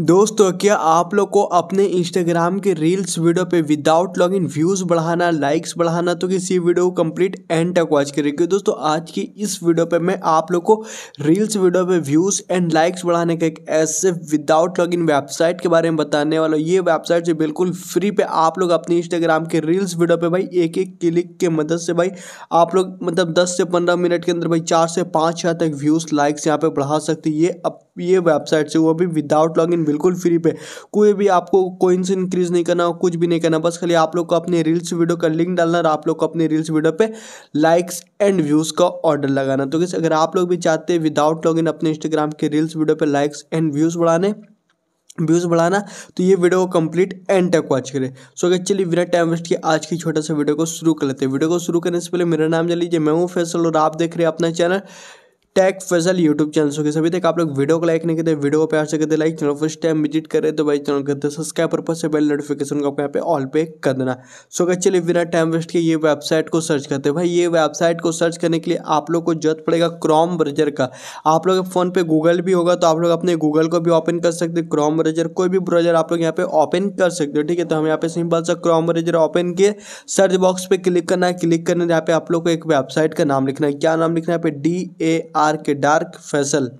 दोस्तों क्या आप लोग को अपने इंस्टाग्राम के रील्स वीडियो पे विदाउट लॉग इन व्यूज़ बढ़ाना लाइक्स बढ़ाना तो किसी वीडियो को कंप्लीट एंड तक वॉच करेगी दोस्तों आज की इस वीडियो पे मैं आप लोग को रील्स वीडियो पे व्यूज़ एंड लाइक्स बढ़ाने का एक ऐसे विदाउट लॉग इन वेबसाइट के बारे में बताने वाला ये वेबसाइट जो बिल्कुल फ्री पे आप लोग अपने इंस्टाग्राम के रील्स वीडियो पर भाई एक एक क्लिक के मदद से भाई आप लोग मतलब दस से पंद्रह मिनट के अंदर भाई चार से पाँच हज़ार तक व्यूज़ लाइक्स यहाँ पर बढ़ा सकते ये अब ये वेबसाइट से वो भी विदाउट लॉग इन बिल्कुल फ्री पे कोई भी आपको कोइंस इंक्रीज नहीं करना कुछ भी नहीं करना बस खाली आप लोग को अपने रील्स वीडियो का लिंक डालना और आप लोग को अपने रील्स वीडियो पे लाइक्स एंड व्यूज़ का ऑर्डर लगाना तो अगर आप लोग भी चाहते हैं विदाउट लॉग अपने इंस्टाग्राम के रील्स वीडियो पर लाइक्स एंड व्यूज़ बढ़ाने व्यूज़ बढ़ाना तो ये वीडियो को कंप्लीट एंड तक वॉच करें सो अगर चलिए बिना टाइम वेस्ट के आज की छोटा सा वीडियो को शुरू कर लेते हैं वीडियो को शुरू करने से पहले मेरा नाम जान लीजिए मैं हूँ फैसल और आप देख रहे हैं अपना channel tag Faisal YouTube channel सो सभी तक आप लोग वीडियो को लाइक नहीं करते वीडियो पे प्यार से करते like channel first time visit करें तो भाई चैनल करते सब्सक्राइब पर से बेल नोटिफिकेशन को आपको यहाँ पे ऑल पे कर देना सो अगर चलिए बिना टाइम वेस्ट के ये वेबसाइट को सर्च करते हैं भाई ये वेबसाइट को सर्च करने के लिए आप लोग को जरूरत पड़ेगा क्रॉम ब्रजर का आप लोग फ़ोन पे गूगल भी होगा तो आप लोग अपने गूगल को भी ओपन कर सकते क्रॉम ब्रजर कोई भी ब्रजर आप लोग यहाँ पे ओपन कर सकते हो ठीक है तो हम यहाँ पे सिंपल सा क्रॉम ब्रजर ओपन किए सर्च बॉक्स पर क्लिक करना है क्लिक करने यहाँ पे आप लोग को एक वेबसाइट का नाम लिखना है क्या नाम लिखना है यहाँ पे D A R R K dark फैसल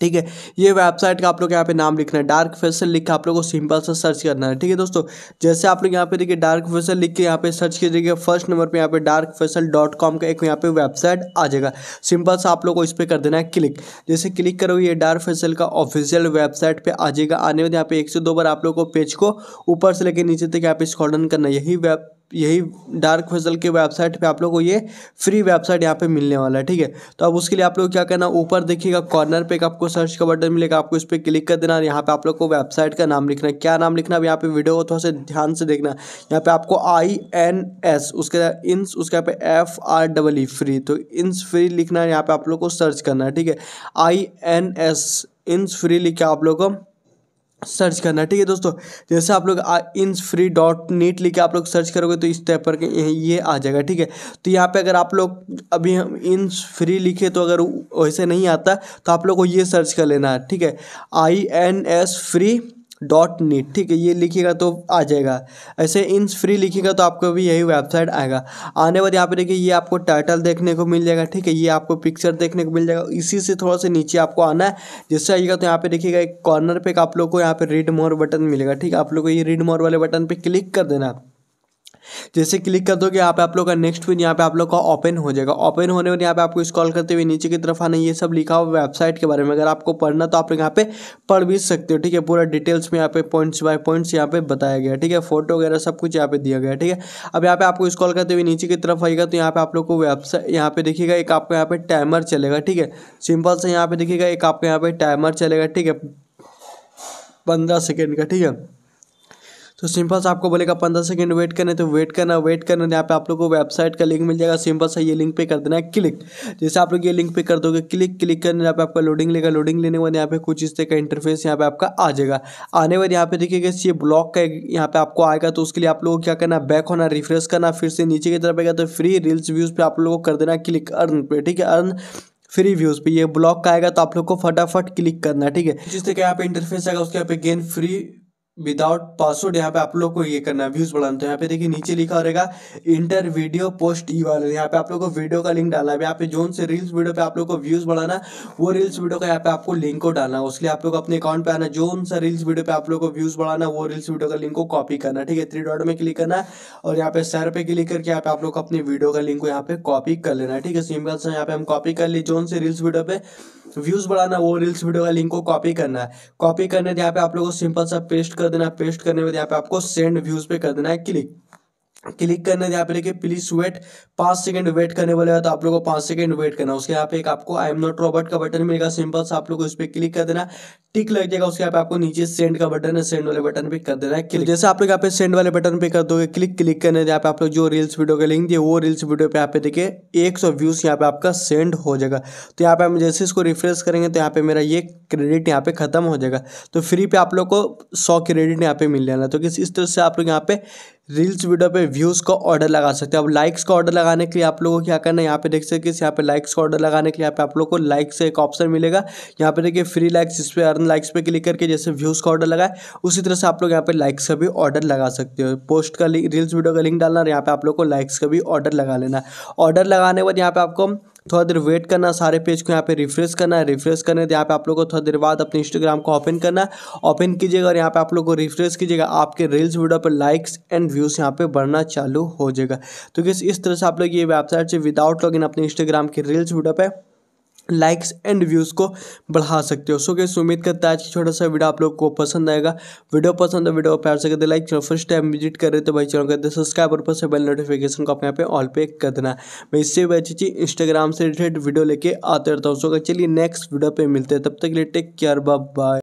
ठीक है ये वेबसाइट का आप लोग यहाँ पे नाम लिखना है डार्क फेसल लिख के आप लोग को सिंपल सा सर्च करना है ठीक है दोस्तों जैसे आप लोग यहाँ पे देखिए डार्क फेसल लिख के यहाँ पे सर्च कीजिएगा फर्स्ट नंबर पे यहाँ पे डार्क फेसल डॉट कॉम का एक यहाँ पे वेबसाइट आ जाएगा सिंपल सा आप लोग को इस पर कर देना है क्लिक जैसे क्लिक करोगे ये डार्क फेसल का ऑफिशियल वेबसाइट पर आ जाएगा आने वाले यहाँ पे एक से दो बार आप लोग को पेज को ऊपर से लेकर नीचे तक यहाँ पे स्कॉल डन करना यही वेब यही डार्क फेजल के वेबसाइट पे आप लोग को ये फ्री वेबसाइट यहाँ पे मिलने वाला है ठीक है तो अब उसके लिए आप लोग क्या करना ऊपर देखिएगा कॉर्नर पे आपको सर्च का बटन मिलेगा आपको इस पर क्लिक कर देना और यहाँ पे आप लोग को वेबसाइट का नाम लिखना है क्या नाम लिखना है यहाँ पे वीडियो को थोड़ा सा ध्यान से देखना यहाँ पे आपको आई एन एस उसके इंस उसके यहाँ पे F R double E free तो इंस फ्री लिखना है यहाँ पे आप लोग को सर्च करना है ठीक है I N S ins free लिख के आप लोग को सर्च करना है ठीक है दोस्तों जैसे आप लोग इन फ्री डॉट नीट लिख के आप लोग सर्च करोगे तो इस टाइप पर ये आ जाएगा ठीक है तो यहाँ पे अगर आप लोग अभी हम इन फ्री लिखे तो अगर वैसे नहीं आता तो आप लोग को ये सर्च कर लेना है ठीक है I N S free dot net ठीक है ये लिखिएगा तो आ जाएगा ऐसे इंस फ्री लिखिएगा तो आपको भी यही वेबसाइट आएगा आने बाद यहाँ पे देखिए ये आपको टाइटल देखने को मिल जाएगा ठीक है ये आपको पिक्चर देखने को मिल जाएगा इसी से थोड़ा सा नीचे आपको आना है जिससे आइएगा तो यहाँ पे देखिएगा एक कॉर्नर पे आप लोग को यहाँ पे रीड मोर बटन मिलेगा ठीक है आप लोग को ये रीड मोर वाले बटन पर क्लिक कर देना जैसे क्लिक कर दोगे यहाँ पे आप लोग का नेक्स्ट पेज यहाँ पे आप लोग का ओपन हो जाएगा ओपन होने पर यहाँ पे आपको स्कॉल करते हुए नीचे की तरफ आना ये सब लिखा हुआ वेबसाइट के बारे में अगर आपको पढ़ना तो आप लोग यहाँ पे पढ़ भी सकते हो ठीक है पूरा डिटेल्स में यहाँ पे पॉइंट्स बाय पॉइंट्स यहाँ पे बताया गया ठीक है फोटो वगैरह सब कुछ यहाँ पे दिया गया ठीक है अब यहाँ पे आपको स्कॉल करते हुए नीचे की तरफ आएगा तो यहाँ पे आप लोग को वेबसाइट यहाँ पे देखिएगा एक आपको यहाँ पे टाइमर चलेगा ठीक है सिंपल से यहाँ पे देखिएगा एक आपको यहाँ पे टाइमर चलेगा ठीक है पंद्रह सेकेंड का ठीक है तो सिंपल से आपको बोलेगा पंद्रह सेकंड वेट करने तो वेट करना वेट करना यहाँ पे आप लोग को वेबसाइट का लिंक मिल जाएगा सिंपल से ये लिंक पे कर देना है क्लिक जैसे आप लोग ये लिंक पे कर दोगे क्लिक क्लिक करने यहाँ पे आपका लोडिंग लेगा लोडिंग लेने के बाद यहाँ पे कुछ इस तरह का इंटरफेस यहाँ पे आपका आ जाएगा आने वाले यहाँ पे देखिएगा ये ब्लॉक का यहाँ पे आपको आएगा तो उसके लिए आप लोगों को क्या करना बैक होना रिफ्रेश करना फिर से नीचे की तरफ आएगा तो फ्री रील्स व्यूज़ पे आप लोगों को कर देना क्लिक अर्न पे ठीक है अर्न फ्री व्यूज़ पे ये ब्लॉक का आएगा तो आप लोग को फटाफट क्लिक करना ठीक है जिस तरह यहाँ पे इंटरफेस आएगा उसके यहाँ पे गेन फ्री विदाउट पासवर्ड यहाँ पे आप लोग को ये करना है व्यूज़ बढ़ाना तो यहाँ पे देखिए नीचे लिखा रहेगा इंटर वीडियो पोस्ट ई वाले यहाँ पे आप लोग को वीडियो का लिंक डालना है यहाँ पे जोन से रील्स वीडियो पे आप लोग को व्यूज़ बढ़ाना वो रील्स वीडियो का यहाँ पे आपको लिंक को डालना है उसके आप लोग अपने अकाउंट पे आना जोन सा रील्स वीडियो पे आप लोग को व्यूज़ बढ़ाना वो रील्स वीडियो का लिंक को कॉपी करना ठीक है थ्री डॉट में क्लिक करना और यहाँ पे सैर पे क्लिक करके यहाँ पे आप लोग अपनी वीडियो का लिंक को यहाँ पे कॉपी कर लेना है ठीक है सिंपल से यहाँ पे हम कॉपी कर लिए जोन से रील्स वीडियो पे व्यूज़ बढ़ाना वो रील्स वीडियो का लिंक को कॉपी करना है कॉपी करने यहाँ पे आप लोग को सिंपल सा पेस्ट कर कर देना पेस्ट करने के बाद यहाँ पे आपको सेंड व्यूज पे कर देना है क्लिक क्लिक करने यहाँ पे देखिए प्लीज वेट पाँच सेकंड वेट करने वाले हो तो आप लोगों को पाँच सेकंड वेट करना उसके यहाँ पे एक आपको आई एम नॉट रोबोट का बटन मिलेगा सिंपल से आप लोग उस पर क्लिक कर देना टिक लग जाएगा उसके यहाँ पे आपको नीचे सेंड का बटन है सेंड वाले बटन पे कर देना है जैसे आप लोग यहाँ पे सेंड वाले बटन पे कर दोगे क्लिक क्लिक करने यहाँ पे आप लोग जो रील्स वीडियो का लिंक दिए वो रील्स वीडियो पे यहाँ पे देखिए एक सौ व्यूज यहाँ पे आपका सेंड हो जाएगा तो यहाँ पे हम जैसे इसको रिफ्रेश करेंगे तो यहाँ पे मेरा ये क्रेडिट यहाँ पे खत्म हो जाएगा तो फ्री पे आप लोग को सौ क्रेडिट यहाँ पे मिल जाना तो किस इस तरह से आप लोग यहाँ पे रील्स वीडियो पे व्यूज़ का ऑर्डर लगा सकते हैं अब लाइक्स का ऑर्डर लगाने के लिए आप लोगों को क्या करना है यहाँ पे देख सकते हैं यहाँ पे लाइक्स का ऑर्डर लगाने के लिए यहाँ पे आप लोग को लाइक से एक ऑप्शन मिलेगा यहाँ पे देखिए फ्री लाइक्स इस पर अर्न लाइक्स पे क्लिक करके जैसे व्यूज़ का ऑर्डर लगाए उसी तरह से आप लोग यहाँ पे लाइक्स का भी ऑर्डर लगा सकते हो पोस्ट का रील्स वीडियो का लिंक डालना और यहाँ पे आप लोग को लाइक्स का भी ऑर्डर लगा लेना ऑर्डर लगाने के बाद यहाँ पे आपको थोड़ा देर वेट करना सारे पेज को यहाँ पे रिफ्रेश करना है रिफ्रेश करने यहाँ पे आप लोग को थोड़ा देर बाद अपने इंस्टाग्राम को ओपन करना है ओपन कीजिएगा और यहाँ पे आप लोग को रिफ्रेश कीजिएगा आपके रील्स वीडियो पर लाइक्स एंड व्यूज़ यहाँ पे बढ़ना चालू हो जाएगा तो किस इस तरह से आप लोग ये वेबसाइट से विदाउट लॉगिन अपने इंस्टाग्राम के रील्स वीडियो पर लाइक्स एंड व्यूज़ को बढ़ा सकते हो सो so, उम्मीद करता है आज की छोटा सा वीडियो आप लोग को पसंद आएगा वीडियो पसंद है वीडियो प्यार से कर दे लाइक चलो फर्स्ट टाइम विजिट कर रहे तो भाई चलो कर दे सब्सक्राइब और पर बेल नोटिफिकेशन को अपने यहाँ पे ऑल पे कर देना मैं इससे भी अच्छी अच्छी इंस्टाग्राम से रिलेटेड वीडियो लेके आते रहता हूँ सो चलिए नेक्स्ट वीडियो पर मिलते हैं तब तक के लिए टेक केयर बाय